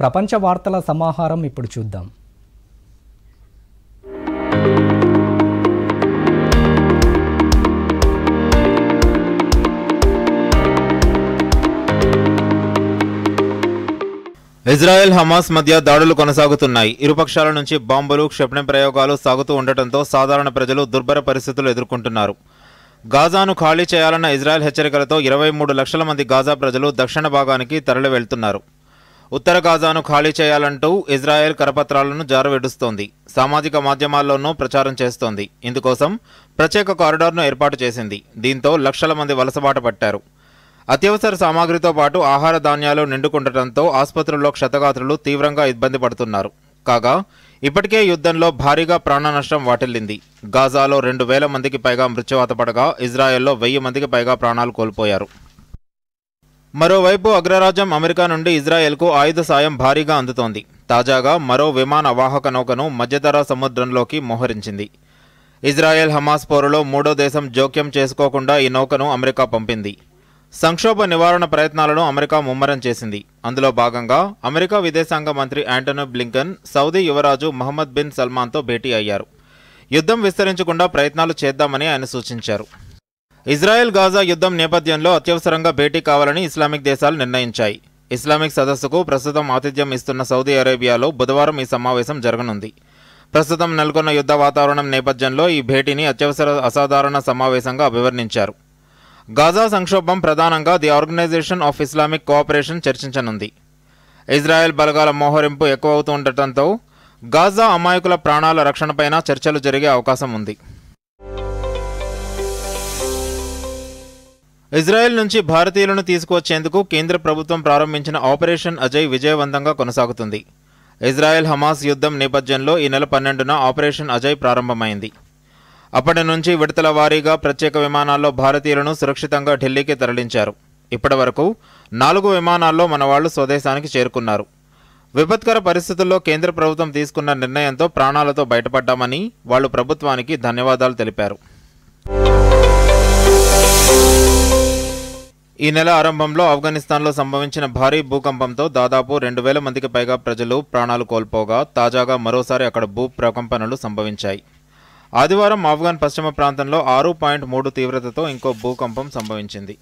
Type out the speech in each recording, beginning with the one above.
ప్రపంచ వార్తల సమాహారం ఇప్పుడు చూద్దాం ఇజ్రాయెల్ హమాస్ మధ్య దాడులు కొనసాగుతున్నాయి ఇరుపక్షాల నుంచి బాంబులు క్షిపణి ప్రయోగాలు సాగుతూ ఉండటంతో సాధారణ ప్రజలు దుర్భర పరిస్థితులు ఎదుర్కొంటున్నారు గాజాను ఖాళీ చేయాలన్న ఇజ్రాయెల్ హెచ్చరికలతో ఇరవై మూడు లక్షల మంది గాజా ప్రజలు దక్షిణ భాగానికి తరలి వెళ్తున్నారు ఉత్తర గాజాను ఖాళీ చేయాలంటూ ఇజ్రాయెల్ కరపత్రాలను జారవిడుస్తోంది సామాజిక మాధ్యమాల్లోనూ ప్రచారం చేస్తోంది ఇందుకోసం ప్రత్యేక కారిడార్ను ఏర్పాటు చేసింది దీంతో లక్షల మంది వలసబాట పట్టారు అత్యవసర సామాగ్రితో పాటు ఆహార ధాన్యాలు నిండుకుండటంతో ఆసుపత్రుల్లో క్షతగాత్రులు తీవ్రంగా ఇబ్బంది పడుతున్నారు కాగా ఇప్పటికే యుద్ధంలో భారీగా ప్రాణ నష్టం వాటిల్లింది గాజాలో రెండు వేల మందికి పైగా మృత్యువాత పడగా ఇజ్రాయెల్లో వెయ్యి మందికి పైగా ప్రాణాలు కోల్పోయారు మరోవైపు అగ్రరాజ్యం అమెరికా నుండి ఇజ్రాయెల్కు ఆయుధ సాయం భారీగా అందుతోంది తాజాగా మరో విమాన వాహక నౌకను మధ్యధరా సముద్రంలోకి మోహరించింది ఇజ్రాయెల్ హమాస్ పోరులో మూడో దేశం జోక్యం చేసుకోకుండా ఈ నౌకను అమెరికా పంపింది సంక్షోభ నివారణ ప్రయత్నాలను అమెరికా ముమ్మరం చేసింది అందులో భాగంగా అమెరికా విదేశాంగ మంత్రి యాంటనీ బ్లింకన్ సౌదీ యువరాజు మహమ్మద్ బిన్ సల్మాన్తో భేటీ అయ్యారు యుద్ధం విస్తరించకుండా ప్రయత్నాలు చేద్దామని ఆయన సూచించారు ఇజ్రాయెల్ గాజా యుద్ధం నేపథ్యంలో అత్యవసరంగా భేటీ కావాలని ఇస్లామిక్ దేశాలు నిర్ణయించాయి ఇస్లామిక్ సదస్సుకు ప్రస్తుతం ఆతిథ్యం ఇస్తున్న సౌదీ అరేబియాలో బుధవారం ఈ సమావేశం జరగనుంది ప్రస్తుతం నెలకొన్న యుద్ధ వాతావరణం నేపథ్యంలో ఈ భేటీని అత్యవసర అసాధారణ సమావేశంగా అభివర్ణించారు గాజా సంక్షోభం ప్రధానంగా the Organisation of Islamic Cooperation చర్చించనుంది ఇజ్రాయెల్ బలగాల మోహరింపు ఎక్కువ గాజా అమాయకుల ప్రాణాల రక్షణపైన చర్చలు జరిగే అవకాశం ఉంది ఇజ్రాయెల్ నుంచి భారతీయులను తీసుకువచ్చేందుకు కేంద్ర ప్రభుత్వం ప్రారంభించిన ఆపరేషన్ అజయ్ విజయవంతంగా కొనసాగుతుంది ఇజ్రాయెల్ హమాస్ యుద్ధం నేపథ్యంలో ఈ నెల పన్నెండున ఆపరేషన్ అజయ్ ప్రారంభమైంది అప్పటి నుంచి విడతల వారీగా ప్రత్యేక విమానాల్లో భారతీయులను సురక్షితంగా ఢిల్లీకి తరలించారు ఇప్పటి వరకు నాలుగు విమానాల్లో మన వాళ్లు స్వదేశానికి చేరుకున్నారు విపత్కర పరిస్థితుల్లో కేంద్ర ప్రభుత్వం తీసుకున్న నిర్ణయంతో ప్రాణాలతో బయటపడ్డామని వాళ్ళు ప్రభుత్వానికి ధన్యవాదాలు తెలిపారు ఈ నెల ఆరంభంలో ఆఫ్ఘనిస్తాన్లో సంభవించిన భారీ భూకంపంతో దాదాపు రెండు వేల మందికి పైగా ప్రజలు ప్రాణాలు కోల్పోగా తాజాగా మరోసారి అక్కడ భూ ప్రకంపనలు సంభవించాయి ఆదివారం ఆఫ్ఘాన్ పశ్చిమ ప్రాంతంలో ఆరు పాయింట్ మూడు తీవ్రతతో ఇంకో భూకంపం సంభవించింది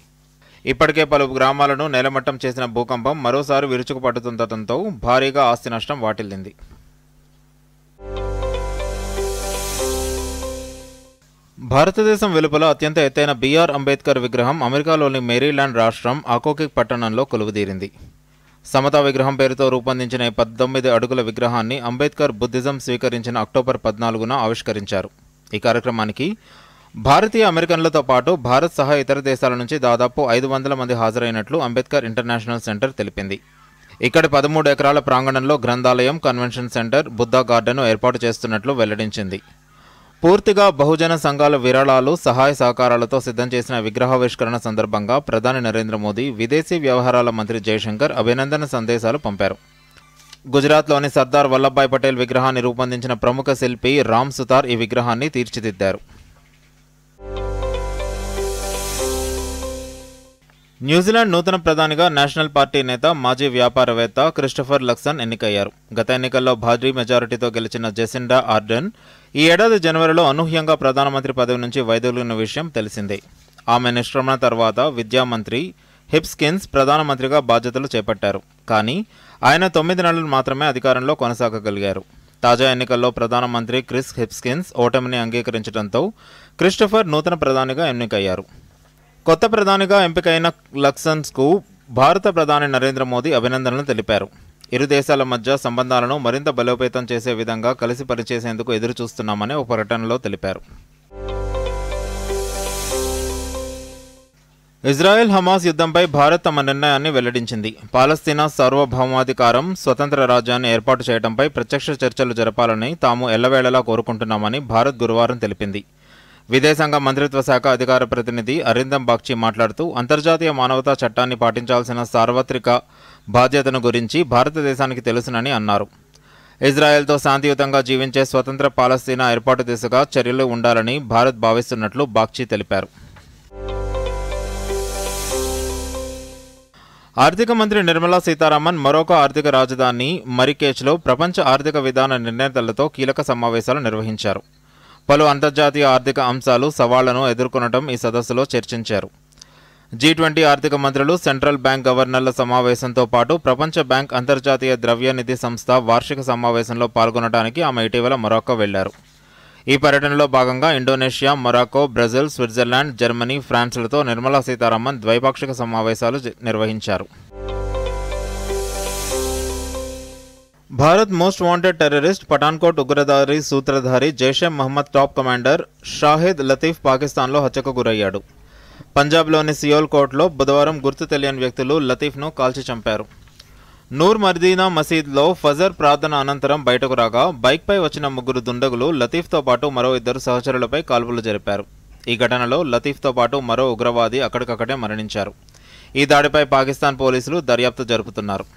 ఇప్పటికే పలు గ్రామాలను నేలమట్టం చేసిన భూకంపం మరోసారి విరుచుకుపడుతుండటంతో భారీగా ఆస్తి నష్టం వాటిల్లింది భారతదేశం వెలుపల అత్యంత ఎత్తైన బీఆర్ అంబేద్కర్ విగ్రహం అమెరికాలోని మేరీల్యాండ్ రాష్ట్రం ఆకోకిక్ పట్టణంలో కొలువుదీరింది సమతా విగ్రహం పేరుతో రూపొందించిన ఈ పద్దొమ్మిది అడుగుల విగ్రహాన్ని అంబేద్కర్ బుద్ధిజం స్వీకరించిన అక్టోబర్ పద్నాలుగున ఆవిష్కరించారు ఈ కార్యక్రమానికి భారతీయ అమెరికన్లతో పాటు భారత్ సహా ఇతర దేశాల నుంచి దాదాపు ఐదు వందల మంది హాజరైనట్లు అంబేద్కర్ ఇంటర్నేషనల్ సెంటర్ తెలిపింది ఇక్కడ పదమూడు ఎకరాల ప్రాంగణంలో గ్రంథాలయం కన్వెన్షన్ సెంటర్ బుద్ధా గార్డెన్ ఏర్పాటు చేస్తున్నట్లు వెల్లడించింది పూర్తిగా బహుజన సంఘాల విరాళాలు సహాయ సహకారాలతో సిద్ధం చేసిన విగ్రహావిష్కరణ సందర్భంగా ప్రధాని నరేంద్ర మోదీ విదేశీ వ్యవహారాల మంత్రి జయశంకర్ అభినందన సందేశాలు పంపారు గుజరాత్లోని సర్దార్ వల్లభాయ్ పటేల్ విగ్రహాన్ని రూపొందించిన ప్రముఖ శిల్పి రామ్ సుతార్ ఈ విగ్రహాన్ని తీర్చిదిద్దారు న్యూజిలాండ్ నూతన ప్రధానిగా నేషనల్ పార్టీ నేత మాజీ వ్యాపారవేత్త క్రిస్టఫర్ లక్సన్ ఎన్నికయ్యారు గత ఎన్నికల్లో భారీ మెజారిటీతో గెలిచిన జెసిండా ఆర్డెన్ ఈ ఏడాది జనవరిలో అనూహ్యంగా ప్రధానమంత్రి పదవి నుంచి వైదొలిగిన విషయం తెలిసింది ఆమె నిష్క్రమణ తర్వాత విద్యామంత్రి హిప్స్కిన్స్ ప్రధానమంత్రిగా బాధ్యతలు చేపట్టారు కానీ ఆయన తొమ్మిది నెలలు మాత్రమే అధికారంలో కొనసాగగలిగారు తాజా ఎన్నికల్లో ప్రధానమంత్రి క్రిస్ హిప్స్కిన్స్ ఓటమిని అంగీకరించడంతో క్రిస్టఫర్ నూతన ప్రధానిగా ఎన్నికయ్యారు కొత్త ప్రధానిగా ఎంపికైన లక్సన్స్కు భారత ప్రధాని నరేంద్ర మోదీ అభినందనలు తెలిపారు ఇరు దేశాల మధ్య సంబంధాలను మరింత బలోపేతం చేసే విధంగా కలిసి పనిచేసేందుకు ఎదురుచూస్తున్నామని ఒక ప్రకటనలో తెలిపారు ఇజ్రాయెల్ హమాస్ యుద్ధంపై భారత్ తమ నిర్ణయాన్ని వెల్లడించింది పాలస్తీనా సార్వభౌమాధికారం స్వతంత్ర రాజ్యాన్ని ఏర్పాటు చేయడంపై ప్రత్యక్ష చర్చలు జరపాలని తాము ఎల్లవేళలా కోరుకుంటున్నామని భారత్ గురువారం తెలిపింది విదేశాంగ మంత్రిత్వ శాఖ అధికార ప్రతినిధి అరిందం బాగ్చి మాట్లాడుతూ అంతర్జాతీయ మానవతా చట్టాన్ని పాటించాల్సిన సార్వత్రిక బాధ్యతను గురించి భారతదేశానికి తెలుసునని అన్నారు ఇజ్రాయెల్తో శాంతియుతంగా జీవించే స్వతంత్ర పాలస్తీనా ఏర్పాటు దిశగా చర్యలు ఉండాలని భారత్ భావిస్తున్నట్లు బాగ్చి తెలిపారు ఆర్థిక మంత్రి నిర్మలా సీతారామన్ మరొక ఆర్థిక రాజధాని మరికేచ్లో ప్రపంచ ఆర్థిక విధాన నిర్ణేతలతో కీలక సమావేశాలు నిర్వహించారు పలు అంతర్జాతీయ ఆర్థిక అంశాలు సవాళ్లను ఎదుర్కొనడం ఈ సదస్సులో చర్చించారు జీ ట్వంటీ ఆర్థిక మంత్రులు సెంట్రల్ బ్యాంక్ గవర్నర్ల సమావేశంతో పాటు ప్రపంచ బ్యాంక్ అంతర్జాతీయ ద్రవ్యనిధి సంస్థ వార్షిక సమావేశంలో పాల్గొనడానికి ఆమె ఇటీవల మొరాకో వెళ్లారు ఈ పర్యటనలో భాగంగా Indonesia Morocco Brazil Switzerland Germany ఫ్రాన్స్లతో నిర్మలా సీతారామన్ ద్వైపాక్షిక సమావేశాలు నిర్వహించారు Bharat most wanted terrorist Pathankot ఉగ్రదారి సూత్రధారి జైషే మహమ్మద్ టాప్ కమాండర్ షాహిద్ లతీఫ్ పాకిస్తాన్లో హత్యకు గురయ్యాడు పంజాబ్లోని సియోల్ కోట్లో బుధవారం గుర్తు తెలియని వ్యక్తులు లతీఫ్ను కాల్చి చంపారు నూర్ మర్దీనా మసీద్లో ఫజర్ ప్రార్థన అనంతరం బయటకు రాగా బైక్పై వచ్చిన ముగ్గురు దుండగులు లతీఫ్తో పాటు మరో ఇద్దరు సహచరులపై కాల్పులు జరిపారు ఈ ఘటనలో లతీఫ్తో పాటు మరో ఉగ్రవాది అక్కడికక్కడే మరణించారు ఈ దాడిపై పాకిస్తాన్ పోలీసులు దర్యాప్తు జరుపుతున్నారు